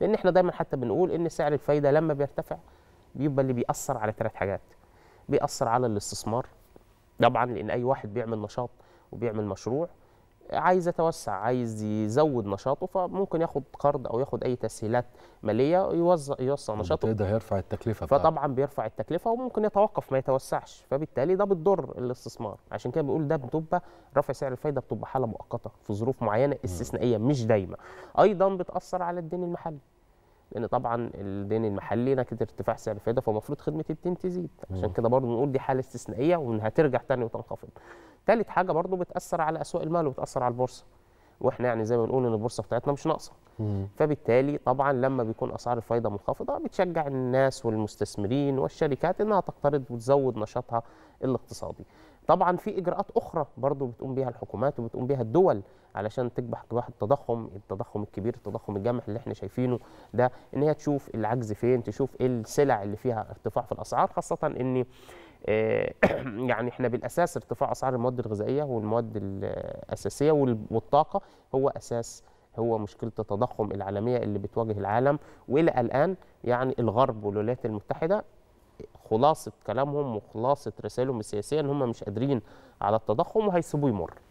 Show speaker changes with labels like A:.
A: لان احنا دايما حتى بنقول ان سعر الفايده لما بيرتفع بيبقى اللي بيأثر على ثلاث حاجات بيأثر على الاستثمار طبعا لان اي واحد بيعمل نشاط وبيعمل مشروع عايز يتوسع عايز يزود نشاطه فممكن ياخد قرض او ياخد اي تسهيلات ماليه يوزع يوسع يعني نشاطه ده هيرفع التكلفه فطبعا بيرفع التكلفه وممكن يتوقف ما يتوسعش فبالتالي ده بتضر الاستثمار عشان كده بيقول ده بتبقى رفع سعر الفايده بتبقى حاله مؤقته في ظروف معينه استثنائيه مش دايما ايضا بتاثر على الدين المحلي لان طبعا الدين المحلي نكد ارتفاع سعر الفائده فالمفروض خدمه الدين تزيد عشان كده برضه نقول دي حاله استثنائيه وانها ترجع تاني وتنخفض. ثالث حاجه برضه بتاثر على اسواق المال وبتاثر على البورصه. واحنا يعني زي ما بنقول ان البورصه بتاعتنا مش ناقصه فبالتالي طبعا لما بيكون اسعار الفايده منخفضه بتشجع الناس والمستثمرين والشركات انها تقترض وتزود نشاطها الاقتصادي طبعا في اجراءات اخرى برضو بتقوم بيها الحكومات وبتقوم بيها الدول علشان تكبح كباح التضخم التضخم الكبير التضخم الجامح اللي احنا شايفينه ده ان هي تشوف العجز فين تشوف ايه السلع اللي فيها ارتفاع في الاسعار خاصه ان آه، يعني احنا بالاساس ارتفاع اسعار المواد الغذائيه والمواد الاساسيه والطاقه هو اساس هو مشكله التضخم العالميه اللي بتواجه العالم والى الان يعني الغرب والولايات المتحده خلاصه كلامهم وخلاصه رسائلهم السياسيه ان هم مش قادرين على التضخم وهيسيبوه يمر